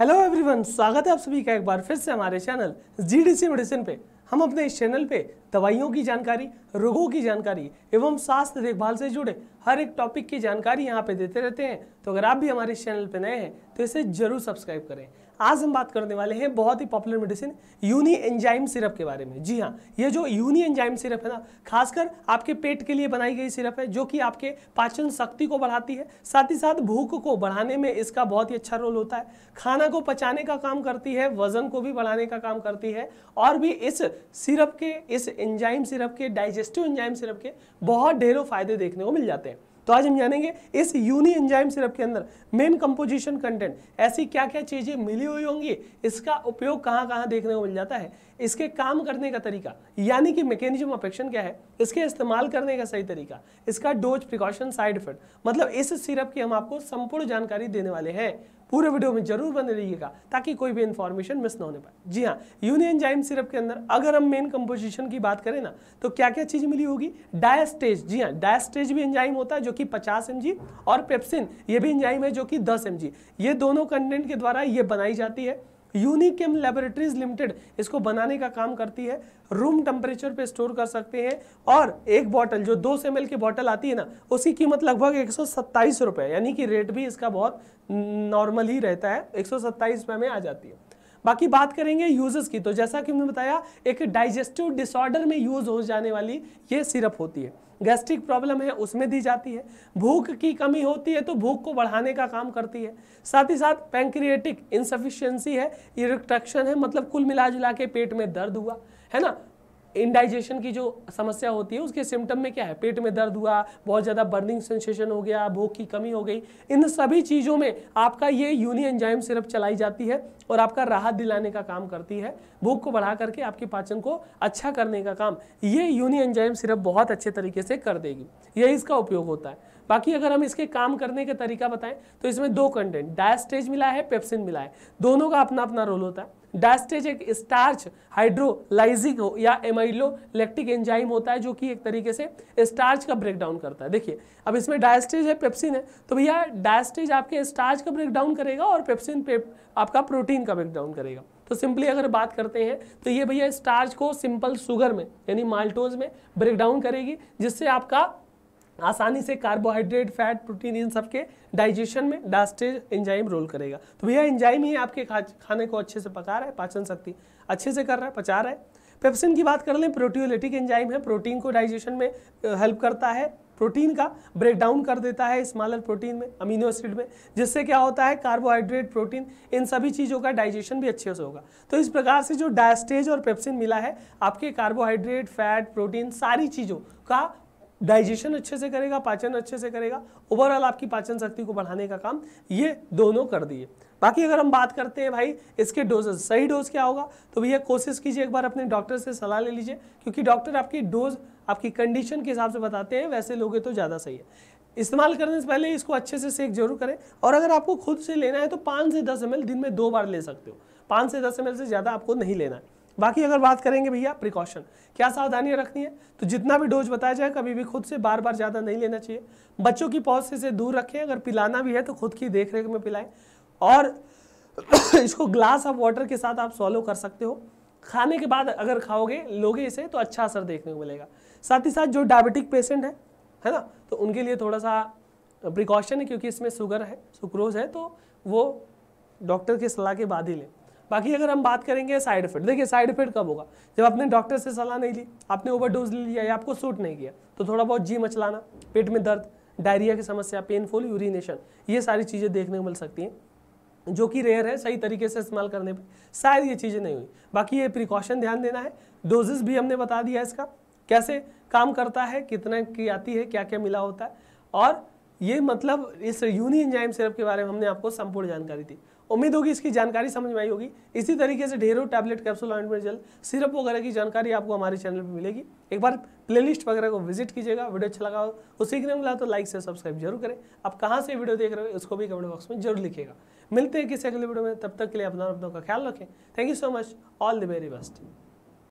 hello everyone स्वागत है आप सभी का एक बार फिर से हमारे चैनल जी डी सी मेडिसिन पे हम अपने इस चैनल पे दवाइयों की जानकारी रोगों की जानकारी एवं स्वास्थ्य देखभाल से जुड़े हर एक टॉपिक की जानकारी यहाँ पे देते रहते हैं तो अगर आप भी हमारे इस चैनल पे नए हैं तो इसे जरूर सब्सक्राइब करें आज हम बात करने वाले हैं बहुत ही popular medicine unienzyme syrup के बारे में जी हाँ ये जो यूनी एंजाइम सिरप है ना खासकर आपके पेट के लिए बनाई गई सिरप है जो कि आपके पाचन शक्ति को बढ़ाती है साथ ही साथ भूख को बढ़ाने में इसका बहुत ही अच्छा रोल होता है खाना को पचाने का काम करती है वजन को भी बढ़ाने का काम करती है और भी इस सिरप के इस एंजाइम सिरप के डाइजेस्टिव एंजाइम सिरप के बहुत ढेरों फायदे देखने को मिल जाते हैं तो आज हम जानेंगे इस यूनी एंजाइम सिरप के अंदर मेन कंपोजिशन कंटेंट ऐसी क्या क्या चीज़ें मिली हुई होंगी इसका उपयोग कहाँ कहाँ देखने को मिल जाता है इसके काम करने का तरीका यानी कि मैकेनिज्म अपेक्षण क्या है इसके इस्तेमाल करने का सही तरीका इसका डोज प्रिकॉशन साइड इफेक्ट मतलब इस सिरप की हम आपको संपूर्ण जानकारी देने वाले हैं पूरे वीडियो में जरूर बने रहिएगा ताकि कोई भी इन्फॉर्मेशन मिस ना होने पाए जी हाँ यूनियन जाइम सिरप के अंदर अगर हम मेन कंपोजिशन की बात करें ना तो क्या क्या चीज़ मिली होगी डायस्टेज जी हाँ डायस्टेज भी एंजाइम होता है जो कि पचास एम और पेप्सिन ये भी एंजाइम है जो कि दस एम ये दोनों कंटेंट के द्वारा ये बनाई जाती है यूनिकेम लेबोरेटरीज लिमिटेड इसको बनाने का काम करती है रूम टेम्परेचर पे स्टोर कर सकते हैं और एक बॉटल जो दो सौ की बॉटल आती है ना उसकी कीमत लगभग एक सौ यानी कि रेट भी इसका बहुत नॉर्मल ही रहता है एक सौ में आ जाती है बाकी बात करेंगे यूजेस की तो जैसा कि हमने बताया एक डाइजेस्टिव डिसऑर्डर में यूज हो जाने वाली ये सिरप होती है गैस्ट्रिक प्रॉब्लम है उसमें दी जाती है भूख की कमी होती है तो भूख को बढ़ाने का काम करती है साथ ही साथ पैंक्रिएटिक इनसफिशियंसी है इरेक्ट्रक्शन है मतलब कुल मिला जुला के पेट में दर्द हुआ है ना इनडाइजेशन की जो समस्या होती है उसके सिम्टम में क्या है पेट में दर्द हुआ बहुत ज़्यादा बर्निंग सेंसेशन हो गया भूख की कमी हो गई इन सभी चीज़ों में आपका ये यूनि एंजाइम सिर्फ चलाई जाती है और आपका राहत दिलाने का काम करती है भूख को बढ़ा करके आपके पाचन को अच्छा करने का काम ये यूनि एंजाइम सिर्फ बहुत अच्छे तरीके से कर देगी यही इसका उपयोग होता है बाकी अगर हम इसके काम करने का तरीका बताएं तो इसमें दो कंटेंट डायस्टेज मिला है पेप्सिन मिला है दोनों का अपना अपना रोल होता है डास्टेज एक स्टार्च हाइड्रोलाइजिंग हो या एमाइलो एंजाइम होता है जो कि एक तरीके से स्टार्च का ब्रेकडाउन करता है देखिए अब इसमें डायस्टेज है पेप्सिन है तो भैया डायस्टेज आपके स्टार्च का ब्रेकडाउन करेगा और पेप्सिन पे, आपका प्रोटीन का ब्रेकडाउन करेगा तो सिंपली अगर बात करते हैं तो ये भैया स्टार्च को सिंपल शुगर में यानी माल्टोज में ब्रेकडाउन करेगी जिससे आपका आसानी से कार्बोहाइड्रेट फैट प्रोटीन इन सब के डाइजेशन में डास्टेज इंजाइम रोल करेगा तो भैया इंजाइम ही आपके खा, खाने को अच्छे से पका रहा है पाचन शक्ति अच्छे से कर रहा है पचा रहा है पेप्सिन की बात कर लें प्रोटियोलिटिक एंजाइम है प्रोटीन को डाइजेशन में हेल्प करता है प्रोटीन का ब्रेकडाउन कर देता है स्मॉलर प्रोटीन में अमीनो एसिड में जिससे क्या होता है कार्बोहाइड्रेट प्रोटीन इन सभी चीज़ों का डाइजेशन भी अच्छे से होगा तो इस प्रकार से जो डायस्टेज और पेप्सिन मिला है आपके कार्बोहाइड्रेट फैट प्रोटीन सारी चीज़ों का डाइजेशन अच्छे से करेगा पाचन अच्छे से करेगा ओवरऑल आपकी पाचन शक्ति को बढ़ाने का काम ये दोनों कर दिए बाकी अगर हम बात करते हैं भाई इसके डोजेस सही डोज क्या होगा तो भैया कोशिश कीजिए एक बार अपने डॉक्टर से सलाह ले लीजिए क्योंकि डॉक्टर आपकी डोज आपकी कंडीशन के हिसाब से बताते हैं वैसे लोगे तो ज़्यादा सही है इस्तेमाल करने से पहले इसको अच्छे से सेक जरूर करें और अगर आपको खुद से लेना है तो पाँच से दस एम दिन में दो बार ले सकते हो पाँच से दस एम से ज़्यादा आपको नहीं लेना है बाकी अगर बात करेंगे भैया प्रिकॉशन क्या सावधानियाँ रखनी है तो जितना भी डोज बताया जाए कभी भी खुद से बार बार ज़्यादा नहीं लेना चाहिए बच्चों की पौध से दूर रखें अगर पिलाना भी है तो खुद की देख रेख में पिलाएं और इसको ग्लास ऑफ वाटर के साथ आप सॉलो कर सकते हो खाने के बाद अगर खाओगे लोगे इसे तो अच्छा असर देखने को मिलेगा साथ ही साथ जो डायबिटिक पेशेंट है है ना तो उनके लिए थोड़ा सा प्रिकॉशन है क्योंकि इसमें शुगर है सुक्रोज है तो वो डॉक्टर की सलाह के बाद ही लें बाकी अगर हम बात करेंगे साइड इफेक्ट देखिए साइड इफेक्ट कब होगा जब आपने डॉक्टर से सलाह नहीं ली आपने ओवरडोज ले लिया या आपको सूट नहीं किया तो थोड़ा बहुत जी मचलाना पेट में दर्द डायरिया की समस्या पेनफुल यूरिनेशन ये सारी चीज़ें देखने को मिल सकती हैं जो कि रेयर है सही तरीके से इस्तेमाल करने पर शायद ये चीज़ें नहीं हुई बाकी ये प्रिकॉशन ध्यान देना है डोजेस भी हमने बता दिया इसका कैसे काम करता है कितना की आती है क्या क्या मिला होता है और ये मतलब इस यूनी एंजाइम सिरप के बारे में हमने आपको संपूर्ण जानकारी दी उम्मीद होगी इसकी जानकारी समझ में आई होगी इसी तरीके से ढेरों tablet capsule ointment gel syrup वगैरह की जानकारी आपको हमारे चैनल पर मिलेगी एक बार प्लेलिस्ट वगैरह को विजिट कीजिएगा वीडियो अच्छा लगा हो तो सीखने में मिला तो लाइक से सब्सक्राइब जरूर करें आप कहाँ से वीडियो देख रहे हो उसको भी कमेंट बॉक्स में जरूर लिखेगा मिलते हैं किसी अगले वीडियो में तब तक के लिए अपना अपनों का ख्याल रखें thank you so much all the very best